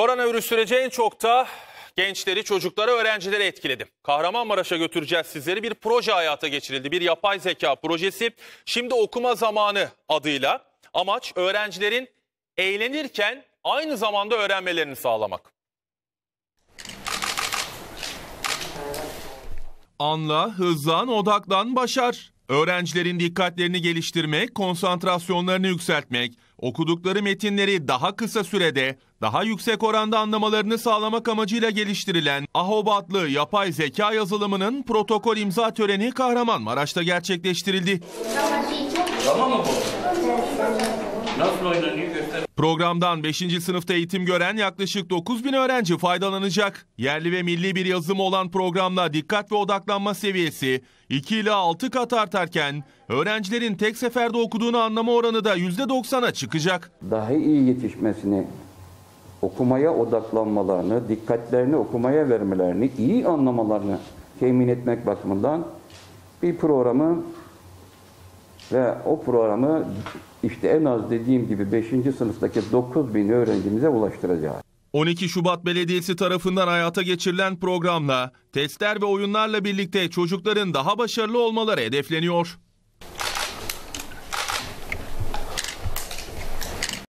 Koronavirüs süreci en çok da gençleri, çocukları, öğrencileri etkiledi. Kahramanmaraş'a götüreceğiz sizleri. Bir proje hayata geçirildi. Bir yapay zeka projesi. Şimdi okuma zamanı adıyla amaç öğrencilerin eğlenirken aynı zamanda öğrenmelerini sağlamak. Anla, hızlan, odaklan, başar. Öğrencilerin dikkatlerini geliştirmek, konsantrasyonlarını yükseltmek, okudukları metinleri daha kısa sürede, daha yüksek oranda anlamalarını sağlamak amacıyla geliştirilen Ahobatlı yapay zeka yazılımının protokol imza töreni Kahramanmaraş'ta gerçekleştirildi. Tamam mı bu? Nasıl oynanıyor Programdan 5. sınıfta eğitim gören yaklaşık 9 bin öğrenci faydalanacak. Yerli ve milli bir yazılım olan programla dikkat ve odaklanma seviyesi 2 ile 6 kat artarken öğrencilerin tek seferde okuduğunu anlama oranı da %90'a çıkacak. Daha iyi yetişmesini okumaya odaklanmalarını, dikkatlerini okumaya vermelerini, iyi anlamalarını temin etmek bakımından bir programı ve o programı işte en az dediğim gibi 5. sınıftaki 9 bin öğrencimize ulaştıracağız. 12 Şubat Belediyesi tarafından hayata geçirilen programla testler ve oyunlarla birlikte çocukların daha başarılı olmaları hedefleniyor.